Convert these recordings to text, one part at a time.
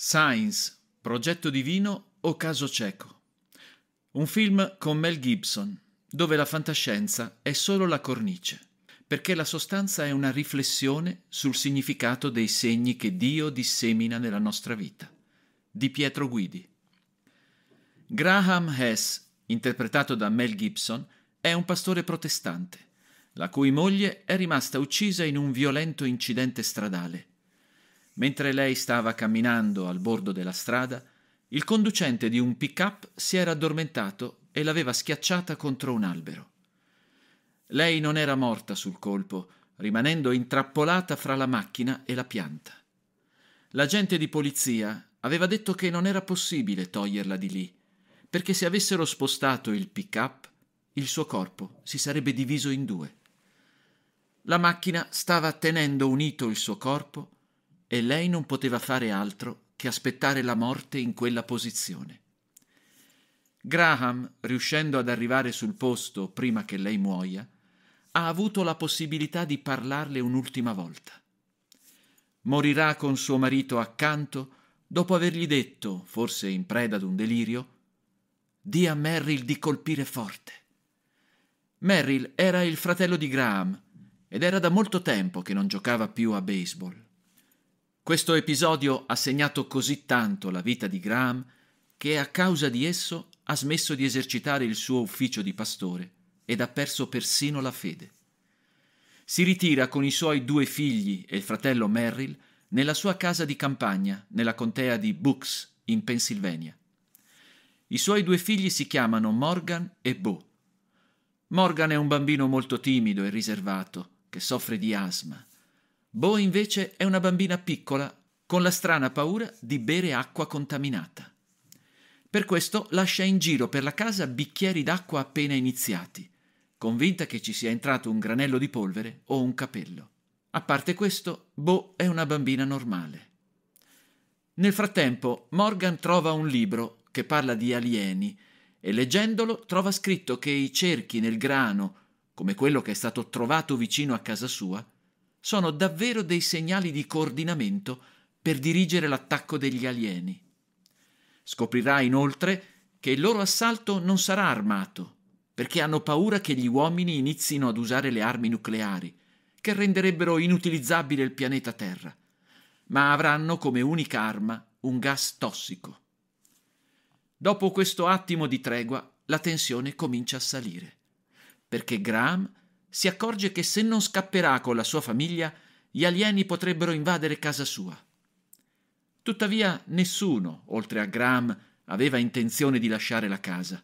Science, progetto divino o caso cieco. Un film con Mel Gibson, dove la fantascienza è solo la cornice, perché la sostanza è una riflessione sul significato dei segni che Dio dissemina nella nostra vita. Di Pietro Guidi. Graham Hess, interpretato da Mel Gibson, è un pastore protestante, la cui moglie è rimasta uccisa in un violento incidente stradale Mentre lei stava camminando al bordo della strada, il conducente di un pick-up si era addormentato e l'aveva schiacciata contro un albero. Lei non era morta sul colpo, rimanendo intrappolata fra la macchina e la pianta. L'agente di polizia aveva detto che non era possibile toglierla di lì, perché se avessero spostato il pick-up, il suo corpo si sarebbe diviso in due. La macchina stava tenendo unito il suo corpo e lei non poteva fare altro che aspettare la morte in quella posizione. Graham, riuscendo ad arrivare sul posto prima che lei muoia, ha avuto la possibilità di parlarle un'ultima volta. Morirà con suo marito accanto dopo avergli detto, forse in preda ad un delirio, di a Merrill di colpire forte. Merrill era il fratello di Graham ed era da molto tempo che non giocava più a baseball. Questo episodio ha segnato così tanto la vita di Graham che a causa di esso ha smesso di esercitare il suo ufficio di pastore ed ha perso persino la fede. Si ritira con i suoi due figli e il fratello Merrill nella sua casa di campagna nella contea di Bucks, in Pennsylvania. I suoi due figli si chiamano Morgan e Bo. Morgan è un bambino molto timido e riservato, che soffre di asma. Bo invece è una bambina piccola, con la strana paura di bere acqua contaminata. Per questo lascia in giro per la casa bicchieri d'acqua appena iniziati, convinta che ci sia entrato un granello di polvere o un capello. A parte questo, Bo è una bambina normale. Nel frattempo, Morgan trova un libro che parla di alieni e leggendolo trova scritto che i cerchi nel grano, come quello che è stato trovato vicino a casa sua, sono davvero dei segnali di coordinamento per dirigere l'attacco degli alieni. Scoprirà inoltre che il loro assalto non sarà armato, perché hanno paura che gli uomini inizino ad usare le armi nucleari, che renderebbero inutilizzabile il pianeta Terra, ma avranno come unica arma un gas tossico. Dopo questo attimo di tregua, la tensione comincia a salire, perché Graham si accorge che se non scapperà con la sua famiglia, gli alieni potrebbero invadere casa sua. Tuttavia nessuno, oltre a Graham, aveva intenzione di lasciare la casa.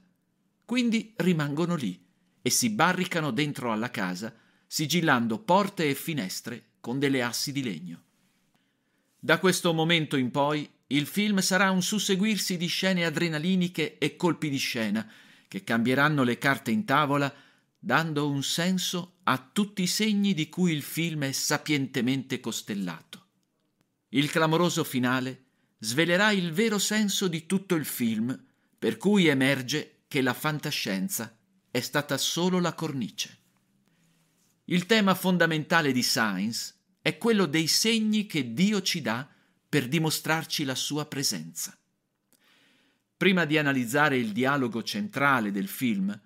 Quindi rimangono lì e si barricano dentro alla casa, sigillando porte e finestre con delle assi di legno. Da questo momento in poi il film sarà un susseguirsi di scene adrenaliniche e colpi di scena che cambieranno le carte in tavola dando un senso a tutti i segni di cui il film è sapientemente costellato. Il clamoroso finale svelerà il vero senso di tutto il film, per cui emerge che la fantascienza è stata solo la cornice. Il tema fondamentale di Science è quello dei segni che Dio ci dà per dimostrarci la sua presenza. Prima di analizzare il dialogo centrale del film,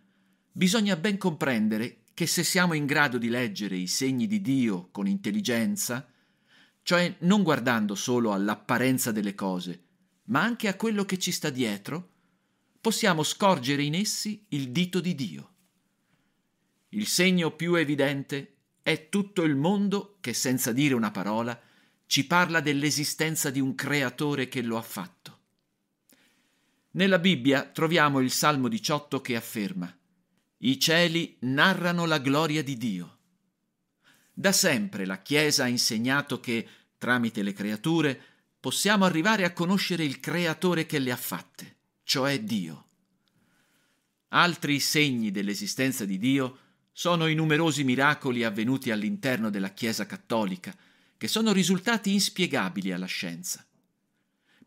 Bisogna ben comprendere che se siamo in grado di leggere i segni di Dio con intelligenza, cioè non guardando solo all'apparenza delle cose, ma anche a quello che ci sta dietro, possiamo scorgere in essi il dito di Dio. Il segno più evidente è tutto il mondo che, senza dire una parola, ci parla dell'esistenza di un creatore che lo ha fatto. Nella Bibbia troviamo il Salmo 18 che afferma i cieli narrano la gloria di Dio. Da sempre la Chiesa ha insegnato che, tramite le creature, possiamo arrivare a conoscere il Creatore che le ha fatte, cioè Dio. Altri segni dell'esistenza di Dio sono i numerosi miracoli avvenuti all'interno della Chiesa cattolica, che sono risultati inspiegabili alla scienza.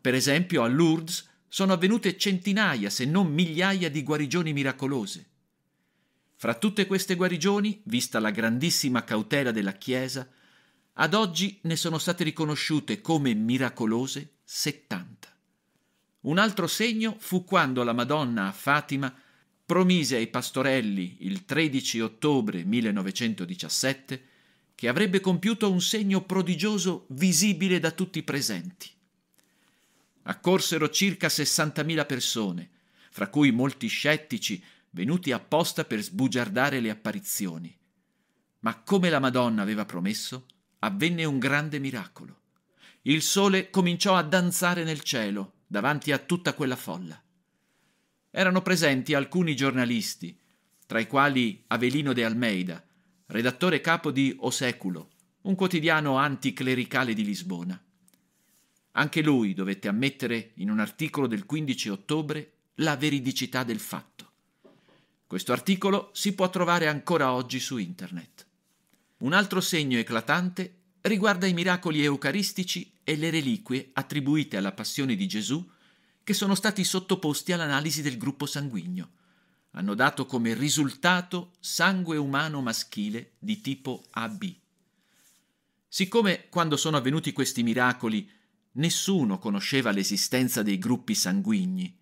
Per esempio, a Lourdes sono avvenute centinaia, se non migliaia, di guarigioni miracolose. Fra tutte queste guarigioni, vista la grandissima cautela della Chiesa, ad oggi ne sono state riconosciute come miracolose 70. Un altro segno fu quando la Madonna a Fatima promise ai pastorelli il 13 ottobre 1917 che avrebbe compiuto un segno prodigioso visibile da tutti i presenti. Accorsero circa 60.000 persone, fra cui molti scettici venuti apposta per sbugiardare le apparizioni. Ma come la Madonna aveva promesso, avvenne un grande miracolo. Il sole cominciò a danzare nel cielo, davanti a tutta quella folla. Erano presenti alcuni giornalisti, tra i quali Avelino de Almeida, redattore capo di Oseculo, un quotidiano anticlericale di Lisbona. Anche lui dovette ammettere in un articolo del 15 ottobre la veridicità del fatto. Questo articolo si può trovare ancora oggi su internet. Un altro segno eclatante riguarda i miracoli eucaristici e le reliquie attribuite alla passione di Gesù che sono stati sottoposti all'analisi del gruppo sanguigno. Hanno dato come risultato sangue umano maschile di tipo AB. Siccome quando sono avvenuti questi miracoli nessuno conosceva l'esistenza dei gruppi sanguigni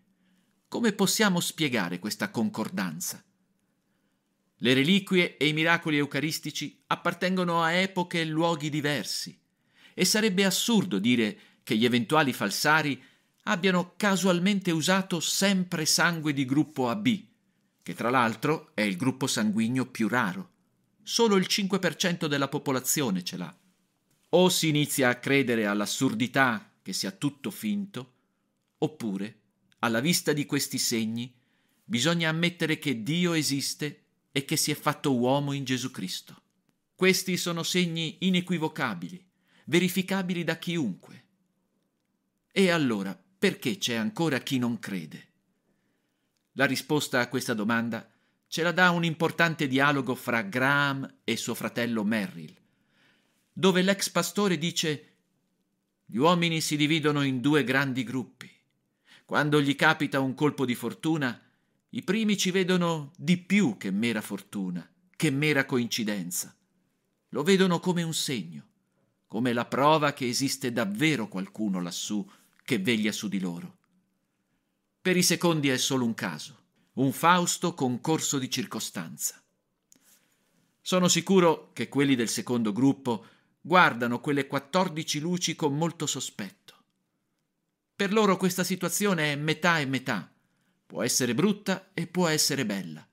come possiamo spiegare questa concordanza? Le reliquie e i miracoli eucaristici appartengono a epoche e luoghi diversi e sarebbe assurdo dire che gli eventuali falsari abbiano casualmente usato sempre sangue di gruppo AB, che tra l'altro è il gruppo sanguigno più raro. Solo il 5% della popolazione ce l'ha. O si inizia a credere all'assurdità che sia tutto finto, oppure alla vista di questi segni, bisogna ammettere che Dio esiste e che si è fatto uomo in Gesù Cristo. Questi sono segni inequivocabili, verificabili da chiunque. E allora, perché c'è ancora chi non crede? La risposta a questa domanda ce la dà un importante dialogo fra Graham e suo fratello Merrill, dove l'ex pastore dice gli uomini si dividono in due grandi gruppi. Quando gli capita un colpo di fortuna, i primi ci vedono di più che mera fortuna, che mera coincidenza. Lo vedono come un segno, come la prova che esiste davvero qualcuno lassù che veglia su di loro. Per i secondi è solo un caso, un Fausto concorso di circostanza. Sono sicuro che quelli del secondo gruppo guardano quelle 14 luci con molto sospetto per loro questa situazione è metà e metà. Può essere brutta e può essere bella.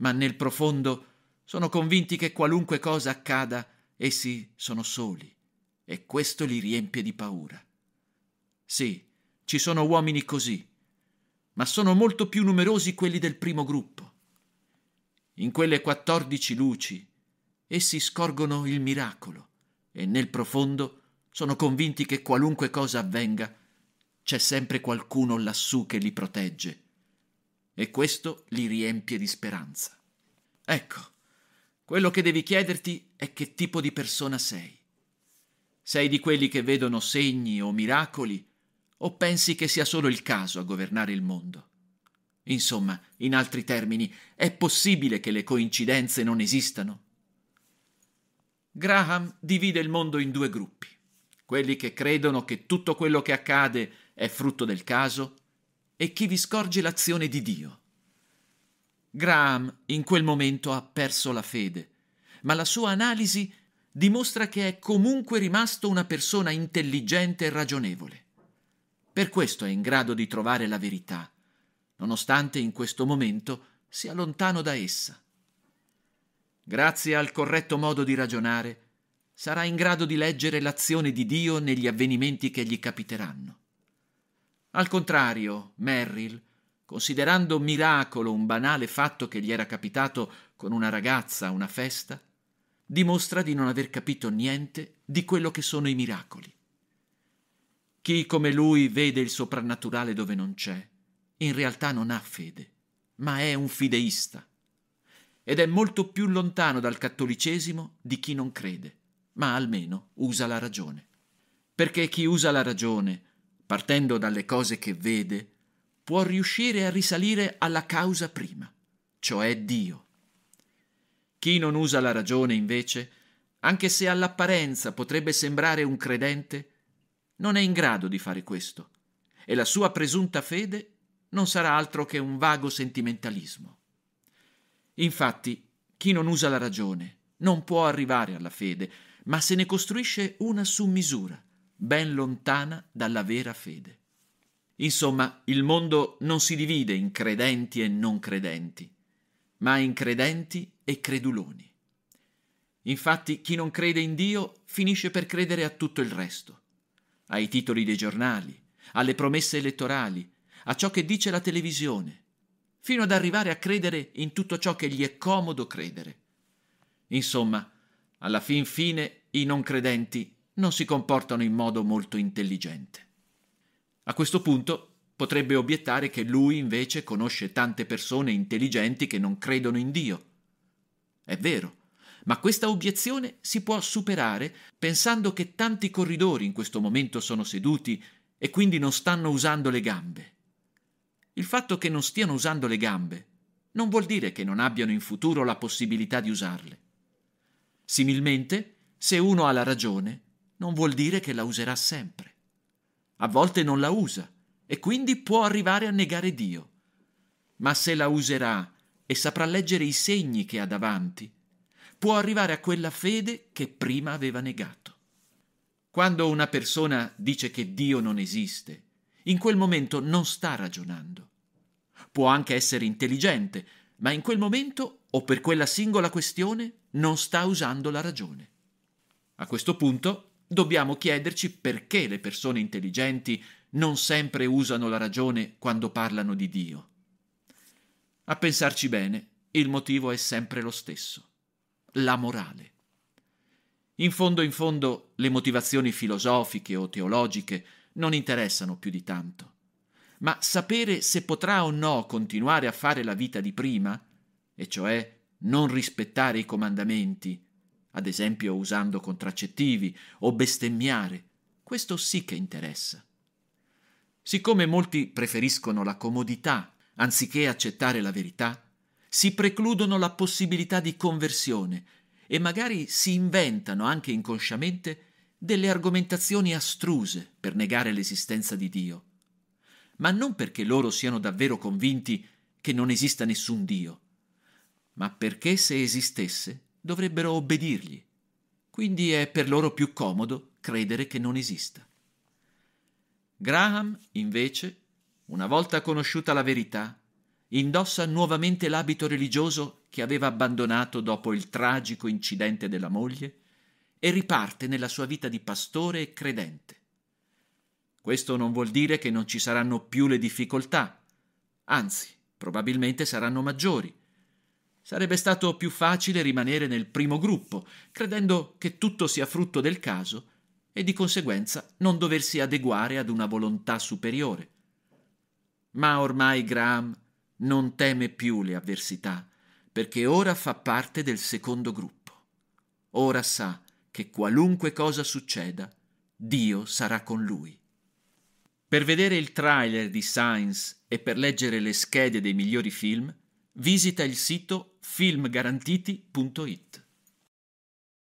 Ma nel profondo sono convinti che qualunque cosa accada, essi sono soli e questo li riempie di paura. Sì, ci sono uomini così, ma sono molto più numerosi quelli del primo gruppo. In quelle quattordici luci, essi scorgono il miracolo e nel profondo sono convinti che qualunque cosa avvenga, c'è sempre qualcuno lassù che li protegge. E questo li riempie di speranza. Ecco, quello che devi chiederti è che tipo di persona sei. Sei di quelli che vedono segni o miracoli, o pensi che sia solo il caso a governare il mondo? Insomma, in altri termini, è possibile che le coincidenze non esistano? Graham divide il mondo in due gruppi, quelli che credono che tutto quello che accade è frutto del caso? E chi vi scorge l'azione di Dio? Graham in quel momento ha perso la fede, ma la sua analisi dimostra che è comunque rimasto una persona intelligente e ragionevole. Per questo è in grado di trovare la verità, nonostante in questo momento sia lontano da essa. Grazie al corretto modo di ragionare, sarà in grado di leggere l'azione di Dio negli avvenimenti che gli capiteranno. Al contrario, Merrill, considerando miracolo un banale fatto che gli era capitato con una ragazza a una festa, dimostra di non aver capito niente di quello che sono i miracoli. Chi come lui vede il soprannaturale dove non c'è, in realtà non ha fede, ma è un fideista. Ed è molto più lontano dal cattolicesimo di chi non crede, ma almeno usa la ragione. Perché chi usa la ragione partendo dalle cose che vede, può riuscire a risalire alla causa prima, cioè Dio. Chi non usa la ragione, invece, anche se all'apparenza potrebbe sembrare un credente, non è in grado di fare questo, e la sua presunta fede non sarà altro che un vago sentimentalismo. Infatti, chi non usa la ragione non può arrivare alla fede, ma se ne costruisce una su misura, ben lontana dalla vera fede. Insomma, il mondo non si divide in credenti e non credenti, ma in credenti e creduloni. Infatti chi non crede in Dio finisce per credere a tutto il resto, ai titoli dei giornali, alle promesse elettorali, a ciò che dice la televisione, fino ad arrivare a credere in tutto ciò che gli è comodo credere. Insomma, alla fin fine i non credenti non si comportano in modo molto intelligente. A questo punto potrebbe obiettare che lui invece conosce tante persone intelligenti che non credono in Dio. È vero, ma questa obiezione si può superare pensando che tanti corridori in questo momento sono seduti e quindi non stanno usando le gambe. Il fatto che non stiano usando le gambe non vuol dire che non abbiano in futuro la possibilità di usarle. Similmente, se uno ha la ragione, non vuol dire che la userà sempre. A volte non la usa e quindi può arrivare a negare Dio. Ma se la userà e saprà leggere i segni che ha davanti, può arrivare a quella fede che prima aveva negato. Quando una persona dice che Dio non esiste, in quel momento non sta ragionando. Può anche essere intelligente, ma in quel momento o per quella singola questione non sta usando la ragione. A questo punto Dobbiamo chiederci perché le persone intelligenti non sempre usano la ragione quando parlano di Dio. A pensarci bene, il motivo è sempre lo stesso, la morale. In fondo in fondo le motivazioni filosofiche o teologiche non interessano più di tanto, ma sapere se potrà o no continuare a fare la vita di prima, e cioè non rispettare i comandamenti ad esempio usando contraccettivi o bestemmiare. Questo sì che interessa. Siccome molti preferiscono la comodità anziché accettare la verità, si precludono la possibilità di conversione e magari si inventano anche inconsciamente delle argomentazioni astruse per negare l'esistenza di Dio. Ma non perché loro siano davvero convinti che non esista nessun Dio, ma perché se esistesse dovrebbero obbedirgli. Quindi è per loro più comodo credere che non esista. Graham, invece, una volta conosciuta la verità, indossa nuovamente l'abito religioso che aveva abbandonato dopo il tragico incidente della moglie e riparte nella sua vita di pastore e credente. Questo non vuol dire che non ci saranno più le difficoltà, anzi, probabilmente saranno maggiori, Sarebbe stato più facile rimanere nel primo gruppo, credendo che tutto sia frutto del caso e di conseguenza non doversi adeguare ad una volontà superiore. Ma ormai Graham non teme più le avversità, perché ora fa parte del secondo gruppo. Ora sa che qualunque cosa succeda, Dio sarà con lui. Per vedere il trailer di Science e per leggere le schede dei migliori film, visita il sito filmgarantiti.it